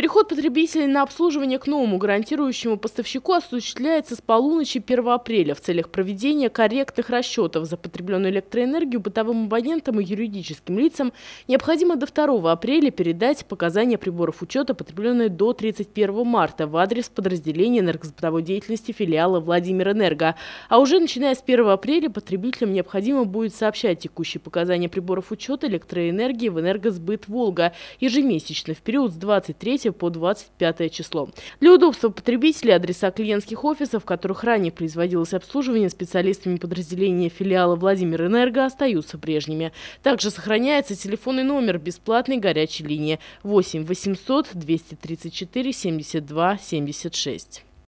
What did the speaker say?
Переход потребителей на обслуживание к новому гарантирующему поставщику осуществляется с полуночи 1 апреля в целях проведения корректных расчетов за потребленную электроэнергию бытовым абонентам и юридическим лицам необходимо до 2 апреля передать показания приборов учета, потребленные до 31 марта в адрес подразделения энергосбытовой деятельности филиала Владимир Энерго, А уже начиная с 1 апреля потребителям необходимо будет сообщать текущие показания приборов учета электроэнергии в энергосбыт «Волга» ежемесячно в период с 23 3 по 25 число. Для удобства потребителей адреса клиентских офисов, в которых ранее производилось обслуживание специалистами подразделения филиала Владимир Энерго, остаются прежними. Также сохраняется телефонный номер бесплатной горячей линии 8 800 234 72 76.